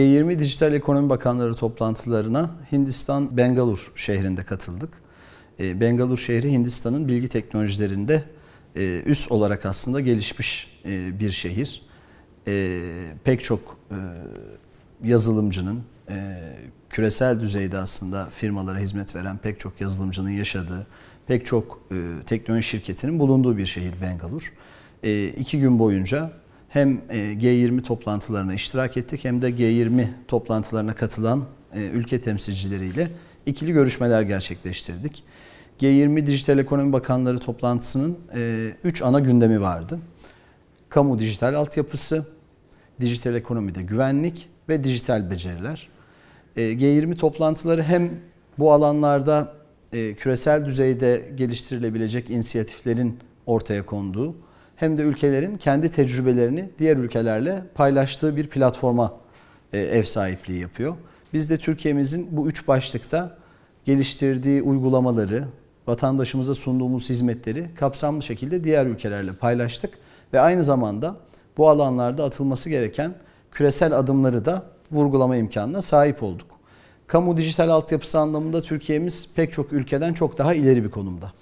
G20 Dijital Ekonomi Bakanları toplantılarına Hindistan Bengalur şehrinde katıldık. E, Bengalur şehri Hindistan'ın bilgi teknolojilerinde e, üst olarak aslında gelişmiş e, bir şehir. E, pek çok e, yazılımcının, e, küresel düzeyde aslında firmalara hizmet veren pek çok yazılımcının yaşadığı, pek çok e, teknoloji şirketinin bulunduğu bir şehir Bengalur. E, iki gün boyunca hem e, G20 toplantılarına iştirak ettik hem de G20 toplantılarına katılan e, ülke temsilcileriyle ikili görüşmeler gerçekleştirdik. G20 Dijital Ekonomi Bakanları toplantısının 3 e, ana gündemi vardı. Kamu dijital altyapısı, dijital ekonomide güvenlik ve dijital beceriler. G20 toplantıları hem bu alanlarda küresel düzeyde geliştirilebilecek inisiyatiflerin ortaya konduğu, hem de ülkelerin kendi tecrübelerini diğer ülkelerle paylaştığı bir platforma e, ev sahipliği yapıyor. Biz de Türkiye'mizin bu üç başlıkta geliştirdiği uygulamaları, vatandaşımıza sunduğumuz hizmetleri kapsamlı şekilde diğer ülkelerle paylaştık ve aynı zamanda bu alanlarda atılması gereken küresel adımları da vurgulama imkanına sahip olduk. Kamu dijital altyapısı anlamında Türkiye'miz pek çok ülkeden çok daha ileri bir konumda.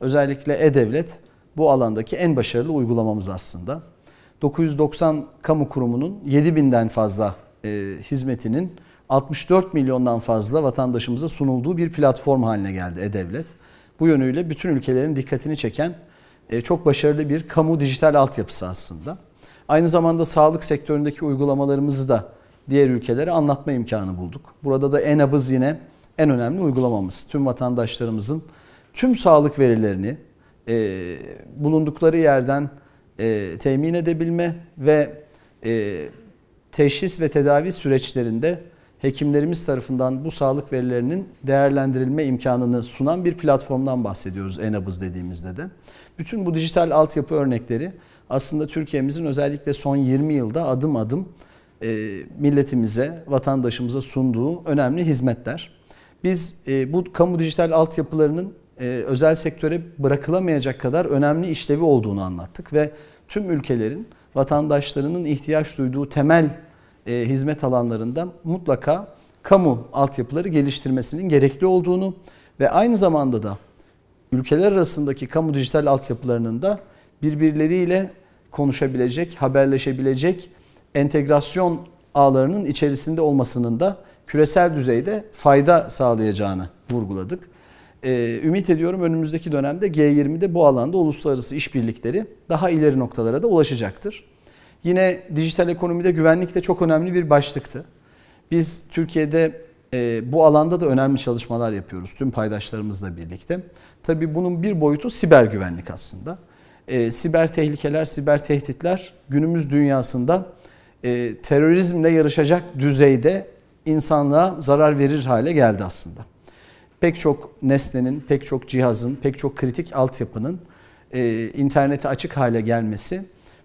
Özellikle e-devlet bu alandaki en başarılı uygulamamız aslında. 990 kamu kurumunun 7000'den fazla e, hizmetinin 64 milyondan fazla vatandaşımıza sunulduğu bir platform haline geldi E-Devlet. Bu yönüyle bütün ülkelerin dikkatini çeken e, çok başarılı bir kamu dijital altyapısı aslında. Aynı zamanda sağlık sektöründeki uygulamalarımızı da diğer ülkelere anlatma imkanı bulduk. Burada da E-Nabız yine en önemli uygulamamız. Tüm vatandaşlarımızın tüm sağlık verilerini e, bulundukları yerden e, temin edebilme ve e, teşhis ve tedavi süreçlerinde hekimlerimiz tarafından bu sağlık verilerinin değerlendirilme imkanını sunan bir platformdan bahsediyoruz Enabız dediğimizde de. Bütün bu dijital altyapı örnekleri aslında Türkiye'mizin özellikle son 20 yılda adım adım e, milletimize, vatandaşımıza sunduğu önemli hizmetler. Biz e, bu kamu dijital altyapılarının e, özel sektöre bırakılamayacak kadar önemli işlevi olduğunu anlattık ve tüm ülkelerin vatandaşlarının ihtiyaç duyduğu temel e, hizmet alanlarında mutlaka kamu altyapıları geliştirmesinin gerekli olduğunu ve aynı zamanda da ülkeler arasındaki kamu dijital altyapılarının da birbirleriyle konuşabilecek, haberleşebilecek entegrasyon ağlarının içerisinde olmasının da küresel düzeyde fayda sağlayacağını vurguladık. Ee, ümit ediyorum önümüzdeki dönemde G20'de bu alanda uluslararası işbirlikleri daha ileri noktalara da ulaşacaktır. Yine dijital ekonomide güvenlik de çok önemli bir başlıktı. Biz Türkiye'de e, bu alanda da önemli çalışmalar yapıyoruz tüm paydaşlarımızla birlikte. Tabii bunun bir boyutu siber güvenlik aslında. E, siber tehlikeler, siber tehditler günümüz dünyasında e, terörizmle yarışacak düzeyde insanlığa zarar verir hale geldi aslında pek çok nesnenin, pek çok cihazın, pek çok kritik altyapının e, internete açık hale gelmesi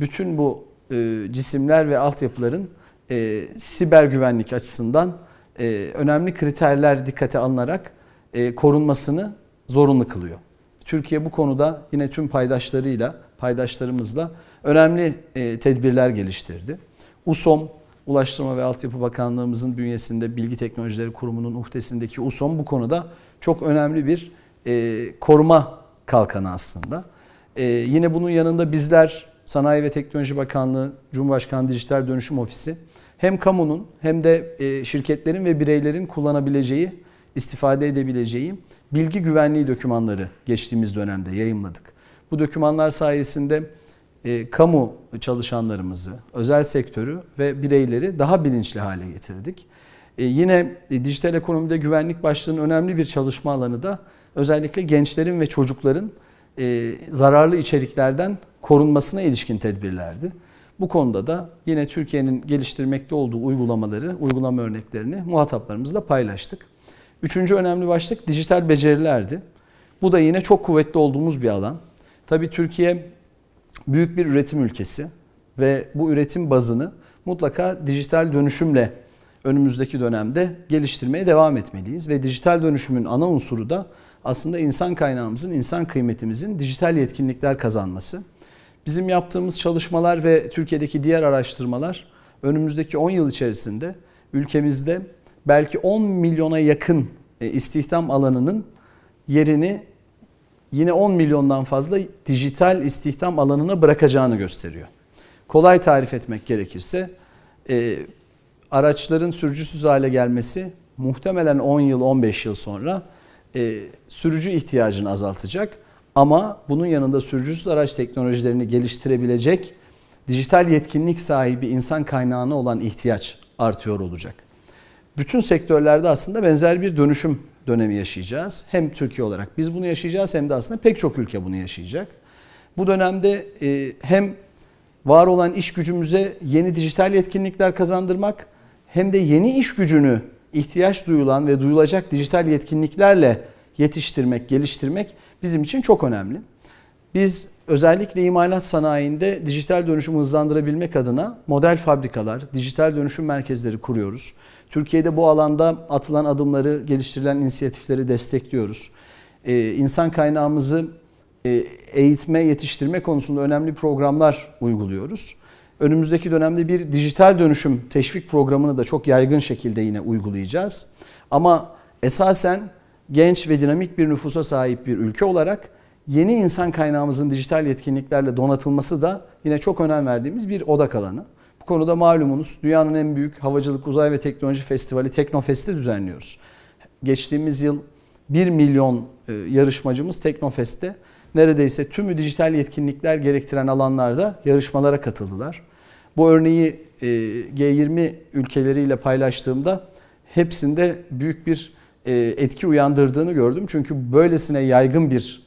bütün bu e, cisimler ve altyapıların e, siber güvenlik açısından e, önemli kriterler dikkate alınarak e, korunmasını zorunlu kılıyor. Türkiye bu konuda yine tüm paydaşlarıyla, paydaşlarımızla önemli e, tedbirler geliştirdi. USOM Ulaştırma ve Altyapı Bakanlığımızın bünyesinde Bilgi Teknolojileri Kurumu'nun uhdesindeki USOM bu konuda çok önemli bir e, koruma kalkanı aslında. E, yine bunun yanında bizler Sanayi ve Teknoloji Bakanlığı, Cumhurbaşkanı Dijital Dönüşüm Ofisi hem kamunun hem de e, şirketlerin ve bireylerin kullanabileceği, istifade edebileceği bilgi güvenliği dokümanları geçtiğimiz dönemde yayınladık. Bu dokümanlar sayesinde e, kamu çalışanlarımızı, özel sektörü ve bireyleri daha bilinçli hale getirdik. E, yine e, dijital ekonomide güvenlik başlığının önemli bir çalışma alanı da özellikle gençlerin ve çocukların zararlı içeriklerden korunmasına ilişkin tedbirlerdi. Bu konuda da yine Türkiye'nin geliştirmekte olduğu uygulamaları, uygulama örneklerini muhataplarımızla paylaştık. Üçüncü önemli başlık dijital becerilerdi. Bu da yine çok kuvvetli olduğumuz bir alan. Tabii Türkiye büyük bir üretim ülkesi ve bu üretim bazını mutlaka dijital dönüşümle önümüzdeki dönemde geliştirmeye devam etmeliyiz ve dijital dönüşümün ana unsuru da aslında insan kaynağımızın, insan kıymetimizin dijital yetkinlikler kazanması. Bizim yaptığımız çalışmalar ve Türkiye'deki diğer araştırmalar önümüzdeki 10 yıl içerisinde ülkemizde belki 10 milyona yakın e, istihdam alanının yerini yine 10 milyondan fazla dijital istihdam alanına bırakacağını gösteriyor. Kolay tarif etmek gerekirse e, araçların sürücüsüz hale gelmesi muhtemelen 10 yıl 15 yıl sonra e, sürücü ihtiyacını azaltacak. Ama bunun yanında sürücüsüz araç teknolojilerini geliştirebilecek dijital yetkinlik sahibi insan kaynağına olan ihtiyaç artıyor olacak bütün sektörlerde aslında benzer bir dönüşüm dönemi yaşayacağız. Hem Türkiye olarak biz bunu yaşayacağız hem de aslında pek çok ülke bunu yaşayacak. Bu dönemde e, hem var olan iş gücümüze yeni dijital yetkinlikler kazandırmak hem de yeni iş gücünü ihtiyaç duyulan ve duyulacak dijital yetkinliklerle yetiştirmek, geliştirmek bizim için çok önemli. Biz özellikle imalat sanayinde dijital dönüşümü hızlandırabilmek adına model fabrikalar, dijital dönüşüm merkezleri kuruyoruz. Türkiye'de bu alanda atılan adımları, geliştirilen inisiyatifleri destekliyoruz. Ee, insan kaynağımızı e, eğitme, yetiştirme konusunda önemli programlar uyguluyoruz. Önümüzdeki dönemde bir dijital dönüşüm teşvik programını da çok yaygın şekilde yine uygulayacağız. Ama esasen genç ve dinamik bir nüfusa sahip bir ülke olarak yeni insan kaynağımızın dijital yetkinliklerle donatılması da yine çok önem verdiğimiz bir odak alanı konuda malumunuz dünyanın en büyük havacılık uzay ve teknoloji festivali Teknofest'i düzenliyoruz. Geçtiğimiz yıl 1 milyon e, yarışmacımız Teknofest'te neredeyse tümü dijital yetkinlikler gerektiren alanlarda yarışmalara katıldılar. Bu örneği e, G20 ülkeleriyle paylaştığımda hepsinde büyük bir e, etki uyandırdığını gördüm. Çünkü böylesine yaygın bir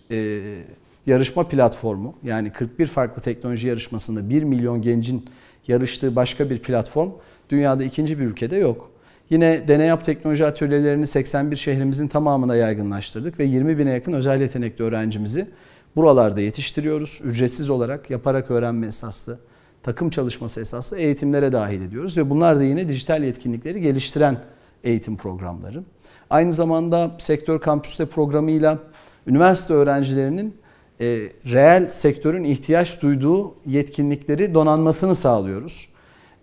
yarışma platformu yani 41 farklı teknoloji yarışmasında 1 milyon gencin yarıştığı başka bir platform dünyada ikinci bir ülkede yok. Yine Deney Yap Teknoloji Atölyelerini 81 şehrimizin tamamına yaygınlaştırdık ve 20 bine yakın özel yetenekli öğrencimizi buralarda yetiştiriyoruz. Ücretsiz olarak yaparak öğrenme esaslı, takım çalışması esaslı eğitimlere dahil ediyoruz ve bunlar da yine dijital yetkinlikleri geliştiren eğitim programları. Aynı zamanda sektör kampüste programıyla üniversite öğrencilerinin e, reel sektörün ihtiyaç duyduğu yetkinlikleri donanmasını sağlıyoruz.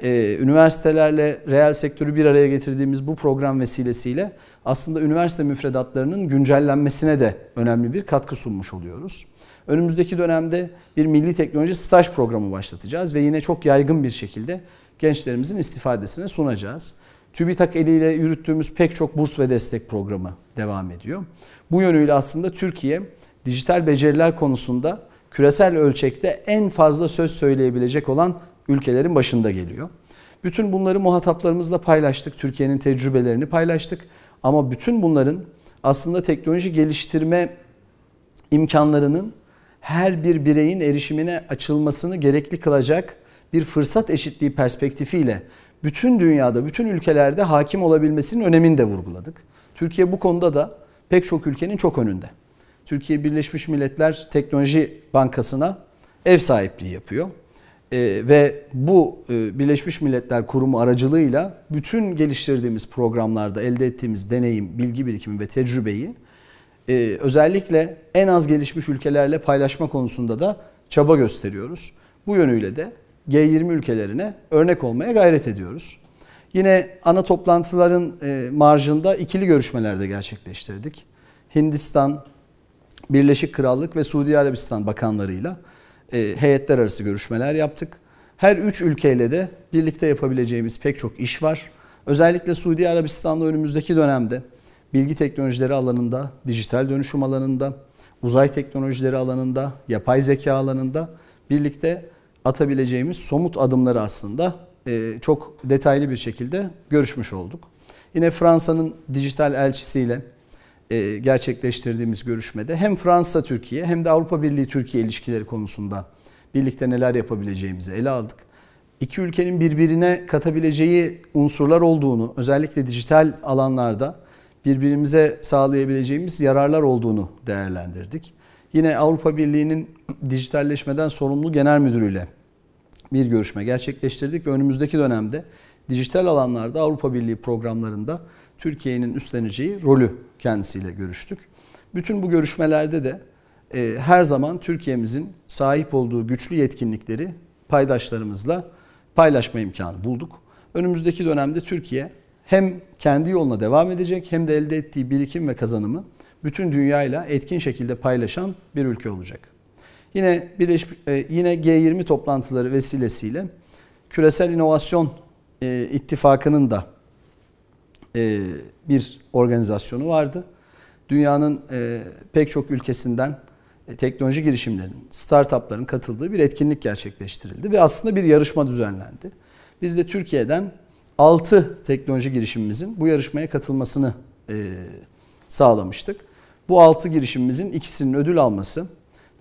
E, üniversitelerle reel sektörü bir araya getirdiğimiz bu program vesilesiyle aslında üniversite müfredatlarının güncellenmesine de önemli bir katkı sunmuş oluyoruz. Önümüzdeki dönemde bir milli teknoloji staj programı başlatacağız ve yine çok yaygın bir şekilde gençlerimizin istifadesine sunacağız. TÜBİTAK eliyle yürüttüğümüz pek çok burs ve destek programı devam ediyor. Bu yönüyle aslında Türkiye dijital beceriler konusunda küresel ölçekte en fazla söz söyleyebilecek olan ülkelerin başında geliyor. Bütün bunları muhataplarımızla paylaştık. Türkiye'nin tecrübelerini paylaştık. Ama bütün bunların aslında teknoloji geliştirme imkanlarının her bir bireyin erişimine açılmasını gerekli kılacak bir fırsat eşitliği perspektifiyle bütün dünyada, bütün ülkelerde hakim olabilmesinin önemini de vurguladık. Türkiye bu konuda da pek çok ülkenin çok önünde. Türkiye Birleşmiş Milletler Teknoloji Bankası'na ev sahipliği yapıyor. E, ve bu e, Birleşmiş Milletler Kurumu aracılığıyla bütün geliştirdiğimiz programlarda elde ettiğimiz deneyim, bilgi birikimi ve tecrübeyi e, özellikle en az gelişmiş ülkelerle paylaşma konusunda da çaba gösteriyoruz. Bu yönüyle de G20 ülkelerine örnek olmaya gayret ediyoruz. Yine ana toplantıların e, marjında ikili görüşmeler de gerçekleştirdik. Hindistan, Birleşik Krallık ve Suudi Arabistan bakanlarıyla e, heyetler arası görüşmeler yaptık. Her üç ülkeyle de birlikte yapabileceğimiz pek çok iş var. Özellikle Suudi Arabistan'da önümüzdeki dönemde bilgi teknolojileri alanında, dijital dönüşüm alanında, uzay teknolojileri alanında, yapay zeka alanında birlikte atabileceğimiz somut adımları aslında e, çok detaylı bir şekilde görüşmüş olduk. Yine Fransa'nın dijital elçisiyle e, gerçekleştirdiğimiz görüşmede hem Fransa-Türkiye hem de Avrupa Birliği-Türkiye ilişkileri konusunda birlikte neler yapabileceğimizi ele aldık. İki ülkenin birbirine katabileceği unsurlar olduğunu, özellikle dijital alanlarda birbirimize sağlayabileceğimiz yararlar olduğunu değerlendirdik. Yine Avrupa Birliği'nin dijitalleşmeden sorumlu genel müdürüyle bir görüşme gerçekleştirdik ve önümüzdeki dönemde dijital alanlarda Avrupa Birliği programlarında Türkiye'nin üstleneceği rolü kendisiyle görüştük. Bütün bu görüşmelerde de e, her zaman Türkiye'mizin sahip olduğu güçlü yetkinlikleri paydaşlarımızla paylaşma imkanı bulduk. Önümüzdeki dönemde Türkiye hem kendi yoluna devam edecek hem de elde ettiği birikim ve kazanımı bütün dünyayla etkin şekilde paylaşan bir ülke olacak. Yine Birleş, e, yine G20 toplantıları vesilesiyle küresel inovasyon e, ittifakının da e, bir organizasyonu vardı. Dünyanın e, pek çok ülkesinden e, teknoloji girişimlerinin, startupların katıldığı bir etkinlik gerçekleştirildi ve aslında bir yarışma düzenlendi. Biz de Türkiye'den 6 teknoloji girişimimizin bu yarışmaya katılmasını sağlamıştık. Bu 6 girişimimizin ikisinin ödül alması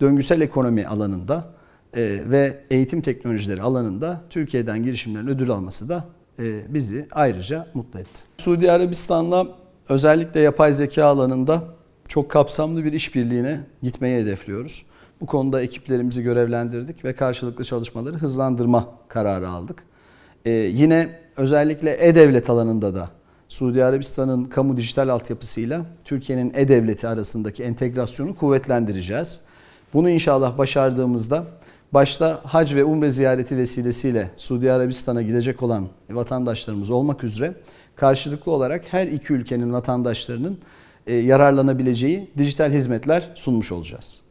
döngüsel ekonomi alanında ve eğitim teknolojileri alanında Türkiye'den girişimlerin ödül alması da e, bizi ayrıca mutlu etti. Suudi Arabistan'la özellikle yapay zeka alanında çok kapsamlı bir işbirliğine gitmeyi hedefliyoruz. Bu konuda ekiplerimizi görevlendirdik ve karşılıklı çalışmaları hızlandırma kararı aldık. Ee, yine özellikle e-devlet alanında da Suudi Arabistan'ın kamu dijital altyapısıyla Türkiye'nin e-devleti arasındaki entegrasyonu kuvvetlendireceğiz. Bunu inşallah başardığımızda başta hac ve umre ziyareti vesilesiyle Suudi Arabistan'a gidecek olan vatandaşlarımız olmak üzere karşılıklı olarak her iki ülkenin vatandaşlarının e, yararlanabileceği dijital hizmetler sunmuş olacağız.